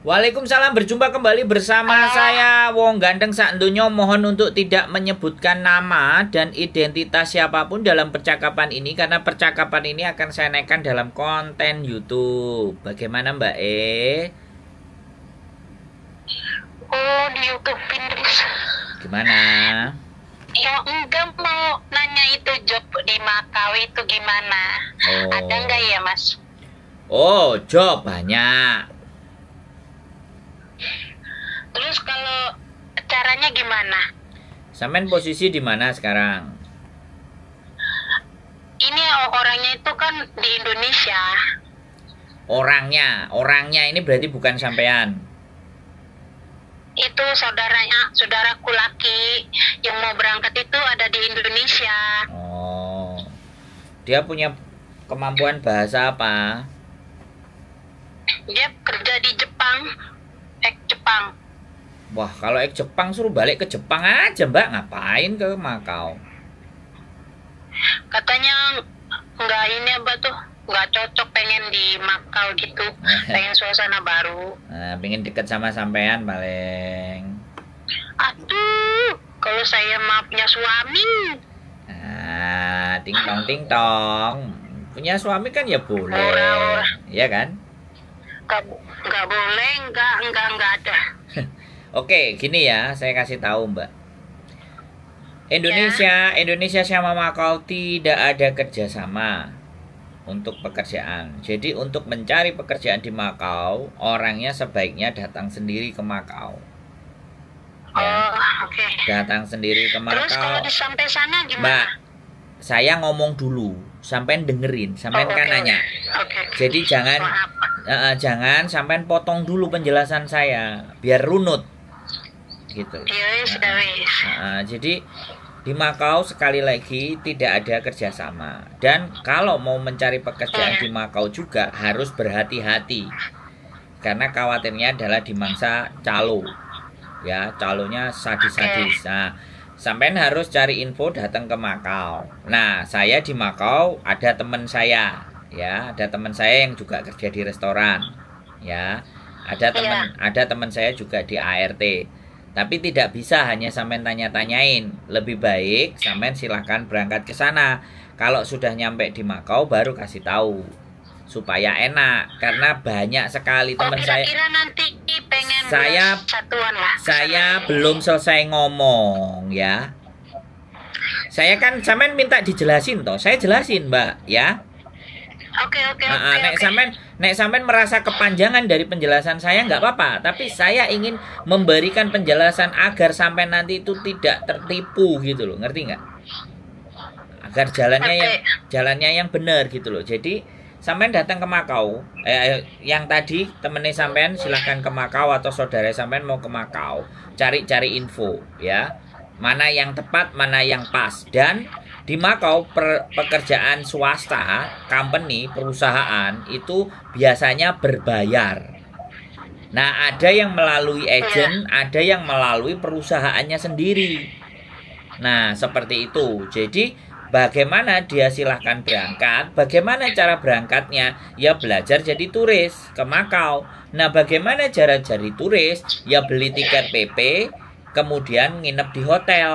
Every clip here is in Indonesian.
Waalaikumsalam, berjumpa kembali bersama Halo. saya Wong Gandeng Sakdonyo. Mohon untuk tidak menyebutkan nama dan identitas siapapun dalam percakapan ini karena percakapan ini akan saya naikkan dalam konten YouTube. Bagaimana Mbak E? Oh, di YouTube terus. Gimana? Ya enggak mau nanya itu job di Makau itu gimana? Oh. Ada enggak ya, Mas? Oh, job banyak caranya gimana? Samen posisi di mana sekarang? Ini orangnya itu kan di Indonesia. Orangnya, orangnya ini berarti bukan sampean. Itu saudaranya, saudaraku laki yang mau berangkat itu ada di Indonesia. Oh. Dia punya kemampuan bahasa apa? Dia kerja di Jepang Wah, kalau ek Jepang suruh balik ke Jepang aja, Mbak. Ngapain ke Makau? Katanya nggak ini apa tuh nggak cocok pengen di Makau gitu pengen suasana baru nah, pengen deket sama sampean paling aduh kalau saya maafnya suami ah ting tong ting tong punya suami kan ya boleh Iya kan nggak boleh nggak nggak nggak ada Oke, gini ya, saya kasih tahu Mbak. Indonesia, ya. Indonesia sama Makau tidak ada kerjasama untuk pekerjaan. Jadi untuk mencari pekerjaan di Makau, orangnya sebaiknya datang sendiri ke Makau. Ya. Oh, oke. Okay. Datang sendiri ke Makau. Terus kalau sampai sana gimana? Mbak, saya ngomong dulu, sampai dengerin, sampai oh, kan okay. nanya. Okay. Jadi jangan uh, jangan sampai potong dulu penjelasan saya, biar runut gitu. nah, Nah, jadi di Makau sekali lagi tidak ada kerjasama dan kalau mau mencari pekerjaan iya. di Makau juga harus berhati-hati karena khawatirnya adalah dimangsa calo ya calonya sadis-sadis nah sampai harus cari info datang ke Makau nah saya di Makau ada teman saya ya ada teman saya yang juga kerja di restoran ya ada teman ada teman saya juga di ART tapi tidak bisa hanya sampean tanya-tanyain. Lebih baik sampean silahkan berangkat ke sana. Kalau sudah nyampe di Makau baru kasih tahu supaya enak karena banyak sekali oh, teman saya nanti pengen saya lah. belum selesai ngomong ya saya kan sampean minta dijelasin toh saya jelasin mbak ya Oke okay, oke. nek okay. sampean nek sampean merasa kepanjangan dari penjelasan saya nggak apa-apa, tapi iya. saya ingin memberikan penjelasan agar sampean nanti itu tidak tertipu gitu loh, ngerti nggak? Agar jalannya okay. yang jalannya yang benar gitu loh. Jadi sampean datang ke Makau, eh, yang tadi temennya sampean silahkan ke Makau atau saudara sampean mau ke Makau, cari-cari info ya, mana yang tepat, mana yang pas dan di Makau per, pekerjaan swasta, company, perusahaan itu biasanya berbayar. Nah, ada yang melalui agent, iya. ada yang melalui perusahaannya sendiri. Nah, seperti itu. Jadi, bagaimana dia silahkan berangkat, bagaimana cara berangkatnya, ya belajar jadi turis ke Makau. Nah, bagaimana cara jadi turis, ya beli tiket PP, kemudian nginep di hotel.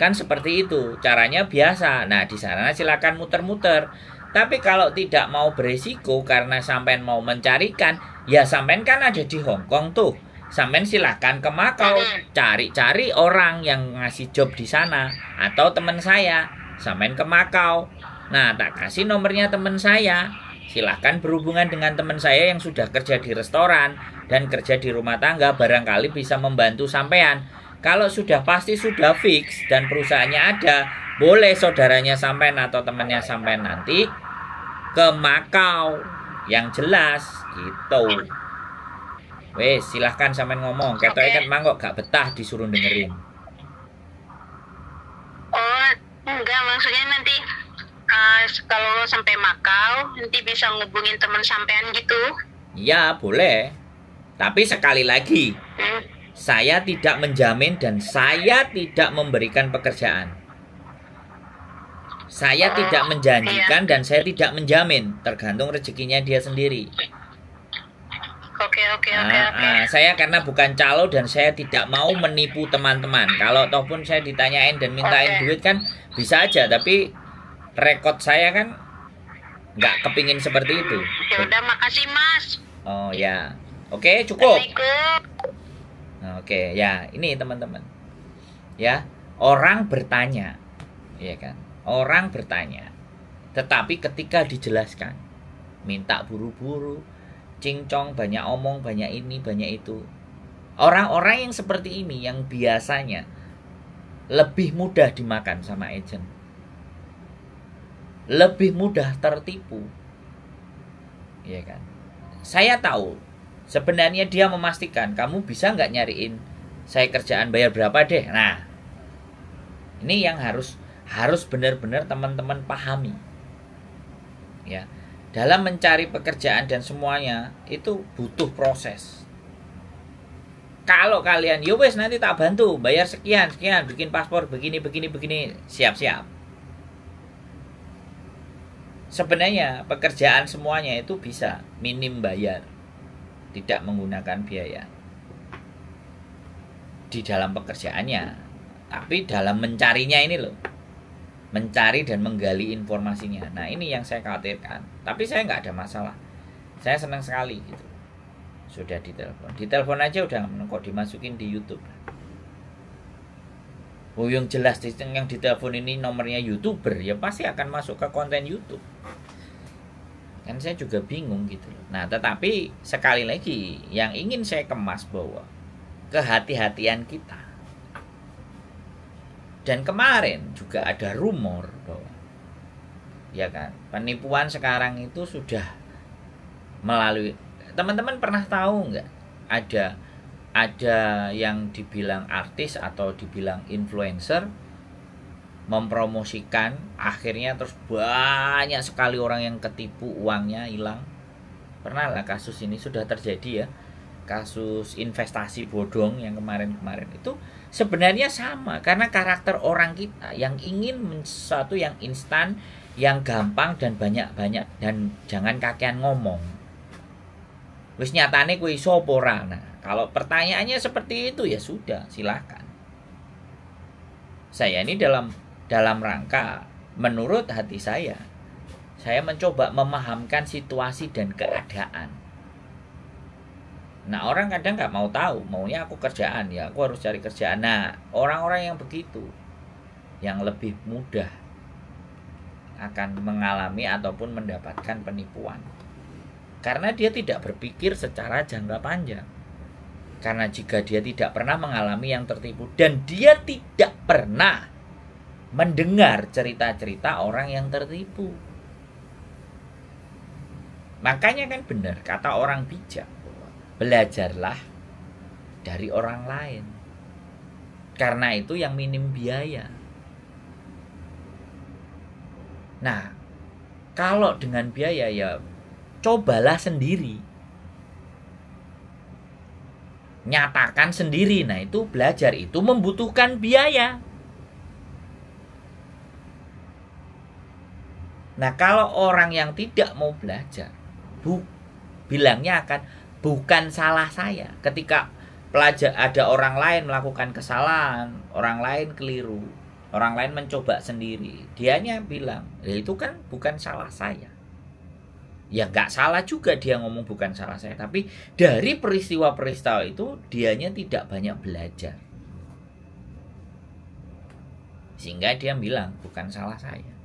Kan seperti itu, caranya biasa. Nah, di sana silakan muter-muter. Tapi kalau tidak mau beresiko karena sampean mau mencarikan, ya sampean kan ada di Hong Kong tuh. Sampean silahkan ke Makau, nah. cari-cari orang yang ngasih job di sana atau teman saya. Sampean ke Makau. Nah, tak kasih nomornya teman saya. Silahkan berhubungan dengan teman saya yang sudah kerja di restoran dan kerja di rumah tangga barangkali bisa membantu sampean. Kalau sudah pasti sudah fix dan perusahaannya ada, boleh saudaranya sampean atau temannya sampean nanti ke Makau yang jelas gitu. Wes, silahkan sampean ngomong. Ketok ikat mangkok gak betah disuruh dengerin. Oh, enggak maksudnya nanti uh, kalau sampai Makau nanti bisa ngubungin teman sampean gitu. Iya, boleh. Tapi sekali lagi, hmm saya tidak menjamin dan saya tidak memberikan pekerjaan. Saya tidak menjanjikan dan saya tidak menjamin, tergantung rezekinya dia sendiri. Oke, oke, oke. Ah, ah, saya karena bukan calo dan saya tidak mau menipu teman-teman. Kalau ataupun saya ditanyain dan mintain okay. duit kan bisa aja, tapi rekod saya kan nggak kepingin seperti itu. Ya udah, makasih Mas. Oh ya. Oke, cukup. Nah, oke ya ini teman-teman ya orang bertanya ya kan orang bertanya tetapi ketika dijelaskan minta buru-buru cincong banyak omong banyak ini banyak itu orang-orang yang seperti ini yang biasanya lebih mudah dimakan sama agent lebih mudah tertipu ya kan saya tahu Sebenarnya dia memastikan kamu bisa nggak nyariin saya kerjaan bayar berapa deh. Nah, ini yang harus harus benar-benar teman-teman pahami. Ya, dalam mencari pekerjaan dan semuanya itu butuh proses. Kalau kalian yo ya wes nanti tak bantu bayar sekian sekian bikin paspor begini begini begini siap-siap. Sebenarnya pekerjaan semuanya itu bisa minim bayar tidak menggunakan biaya di dalam pekerjaannya tapi dalam mencarinya ini loh mencari dan menggali informasinya nah ini yang saya khawatirkan tapi saya nggak ada masalah saya senang sekali gitu sudah ditelepon ditelepon aja udah kok dimasukin di YouTube Oh yang jelas yang ditelepon ini nomornya youtuber ya pasti akan masuk ke konten YouTube kan saya juga bingung gitu loh. Nah, tetapi sekali lagi yang ingin saya kemas bahwa kehati-hatian kita. Dan kemarin juga ada rumor bahwa ya kan, penipuan sekarang itu sudah melalui teman-teman pernah tahu nggak ada ada yang dibilang artis atau dibilang influencer mempromosikan akhirnya terus banyak sekali orang yang ketipu uangnya hilang pernah lah kasus ini sudah terjadi ya kasus investasi bodong yang kemarin-kemarin itu sebenarnya sama karena karakter orang kita yang ingin sesuatu yang instan, yang gampang dan banyak-banyak dan jangan kakean ngomong. Wis nyatane kuwi iso Nah, kalau pertanyaannya seperti itu ya sudah, silakan. Saya ini dalam dalam rangka menurut hati saya saya mencoba memahamkan situasi dan keadaan nah orang kadang nggak mau tahu maunya aku kerjaan ya aku harus cari kerjaan nah orang-orang yang begitu yang lebih mudah akan mengalami ataupun mendapatkan penipuan karena dia tidak berpikir secara jangka panjang karena jika dia tidak pernah mengalami yang tertipu dan dia tidak pernah mendengar cerita-cerita orang yang tertipu. Makanya kan benar kata orang bijak belajarlah dari orang lain. Karena itu yang minim biaya. Nah, kalau dengan biaya ya cobalah sendiri. Nyatakan sendiri. Nah, itu belajar itu membutuhkan biaya. Nah, kalau orang yang tidak mau belajar, bu, bilangnya akan bukan salah saya. Ketika pelajar ada orang lain melakukan kesalahan, orang lain keliru, orang lain mencoba sendiri, dianya bilang, ya itu kan bukan salah saya. Ya nggak salah juga dia ngomong bukan salah saya, tapi dari peristiwa-peristiwa itu dianya tidak banyak belajar. Sehingga dia bilang bukan salah saya.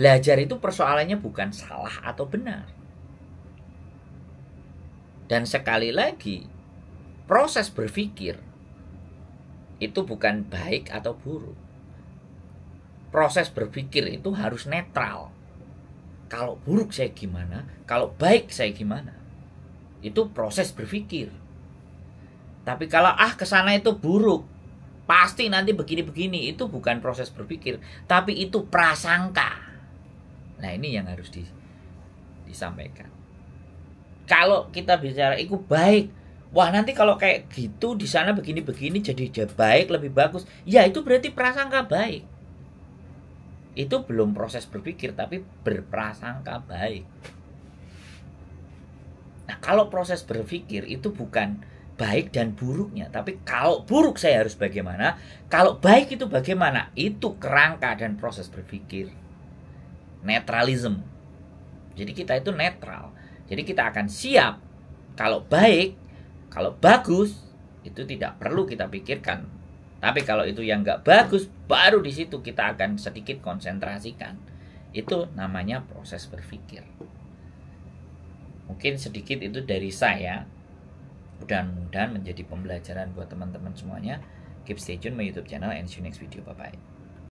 Belajar itu persoalannya bukan salah atau benar. Dan sekali lagi, proses berpikir itu bukan baik atau buruk. Proses berpikir itu harus netral. Kalau buruk saya gimana, kalau baik saya gimana. Itu proses berpikir. Tapi kalau ah kesana itu buruk, pasti nanti begini-begini, itu bukan proses berpikir, tapi itu prasangka. Nah ini yang harus di, disampaikan. Kalau kita bicara itu baik, wah nanti kalau kayak gitu di sana begini-begini jadi baik lebih bagus, ya itu berarti prasangka baik. Itu belum proses berpikir tapi berprasangka baik. Nah kalau proses berpikir itu bukan baik dan buruknya. Tapi kalau buruk saya harus bagaimana? Kalau baik itu bagaimana? Itu kerangka dan proses berpikir netralism. Jadi kita itu netral. Jadi kita akan siap kalau baik, kalau bagus itu tidak perlu kita pikirkan. Tapi kalau itu yang nggak bagus, baru di situ kita akan sedikit konsentrasikan. Itu namanya proses berpikir. Mungkin sedikit itu dari saya. Mudah-mudahan menjadi pembelajaran buat teman-teman semuanya. Keep stay tune my YouTube channel and see you next video. Bye-bye.